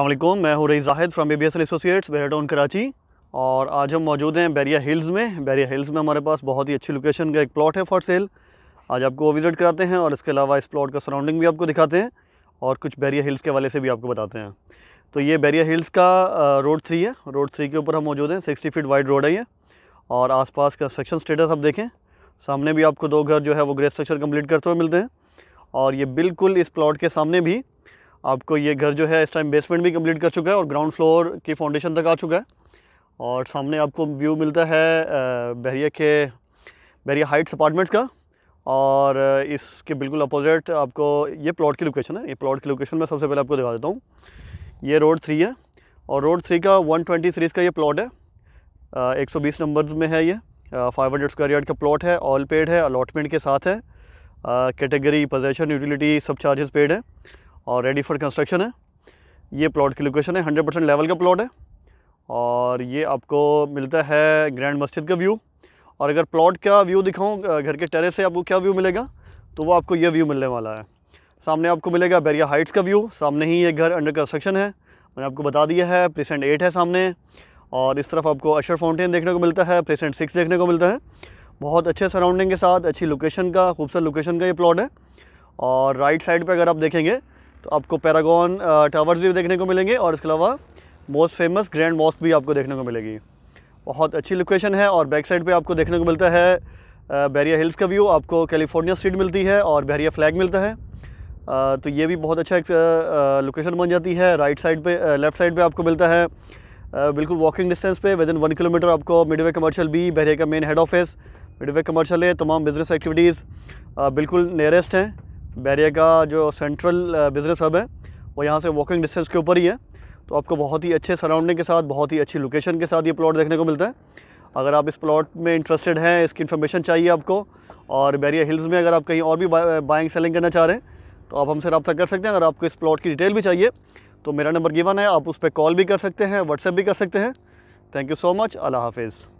अल्लाम मैं हूँ रही Zahid from B B S L associates town Karachi और आज हम मौजूद हैं बैरिया हिल्स में बैरिया हिल्स में हमारे पास बहुत ही अच्छी लोकेशन का एक प्लॉट है फॉर सेल आज आपको विज़िट कराते हैं और इसके अलावा इस प्लॉट का सराउंडिंग भी आपको दिखाते हैं और कुछ बैरिया हिल्स के वाले से भी आपको बताते हैं तो ये बैरिया हिल्स का रोड थ्री है रोड थ्री के ऊपर हम मौजूद हैं सिक्सटी फीट वाइड रोड है ये और आसपास पास सेक्शन स्टेटस आप देखें सामने भी आपको दो घर जो है वो ग्रे स्ट्रक्चर कम्प्लीट करते हुए मिलते हैं और ये बिल्कुल इस प्लॉट के सामने भी आपको ये घर जो है इस टाइम बेसमेंट भी कंप्लीट कर चुका है और ग्राउंड फ्लोर की फाउंडेशन तक आ चुका है और सामने आपको व्यू मिलता है बहरिया के बहरिया हाइट्स अपार्टमेंट्स का और इसके बिल्कुल अपोजिट आपको ये प्लॉट की लोकेशन है ये प्लॉट की लोकेशन मैं सबसे पहले आपको दिखा देता हूँ ये रोड थ्री है और रोड थ्री का 120 सीरीज़ का ये प्लॉट है एक सौ बीस नंबर्स में है ये फाइव हंड्रेड स्क्वायर यार्ड का प्लॉट है ऑल पेड है अलॉटमेंट के साथ है कैटेगरी पोजेशन यूटिलिटी सब चार्जेस पेड है और रेडी फॉर कंस्ट्रक्शन है ये प्लॉट की लोकेशन है हंड्रेड परसेंट लेवल का प्लॉट है और ये आपको मिलता है ग्रैंड मस्जिद का व्यू और अगर प्लॉट का व्यू दिखाऊँ घर के टेरेस से आपको क्या व्यू मिलेगा तो वो आपको ये व्यू मिलने वाला है सामने आपको मिलेगा बैरिया हाइट्स का व्यू सामने ही ये घर अंडर कंस्ट्रक्शन है मैंने आपको बता दिया है प्रेसेंट एट है सामने और इस तरफ आपको अशर फाउंटेन देखने को मिलता है प्रेसेंट सिक्स देखने को मिलता है बहुत अच्छे सराउंडिंग के साथ अच्छी लोकेशन का खूबसूरत लोकेशन का ये प्लॉट है और राइट साइड पे अगर आप देखेंगे तो आपको पैरागॉन टावर्स भी देखने को मिलेंगे और इसके अलावा मोस्ट फेमस ग्रैंड मॉस्क भी आपको देखने को मिलेगी बहुत अच्छी लोकेशन है और बैक साइड पर आपको देखने को मिलता है बैरिया हिल्स का व्यू आपको कैलिफोर्निया स्ट्रीट मिलती है और बैरिया फ्लैग मिलता है तो ये भी बहुत अच्छा एक लोकेशन बन जाती है राइट साइड पे लेफ़्ट साइड पे आपको मिलता है बिल्कुल वॉकिंग डिस्टेंस पे विद इन वन किलोमीटर आपको मिडवे कमर्शियल बी बहरिया का main head office midway commercial है तमाम बिज़नेस एक्टिविटीज़ बिल्कुल नियरेस्ट हैं बैरिया का जो सेंट्रल बिज़नेस हब है वो यहाँ से वॉकिंग डिस्टेंस के ऊपर ही है तो आपको बहुत ही अच्छे सराउंडिंग के साथ बहुत ही अच्छी लोकेशन के साथ ये प्लॉट देखने को मिलता है अगर आप इस प्लॉट में इंटरेस्टेड हैं इसकी इन्फॉर्मेशन चाहिए आपको और बैरिया हिल्स में अगर आप कहीं और भी बाइंग सेलिंग करना चाह रहे हैं तो आप हमसे रब्ता कर सकते हैं अगर आपको इस प्लॉट की डिटेल भी चाहिए तो मेरा नंबर गिवन है आप उस पर कॉल भी कर सकते हैं व्हाट्सएप भी कर सकते हैं थैंक यू सो मच अल्लाह हाफिज़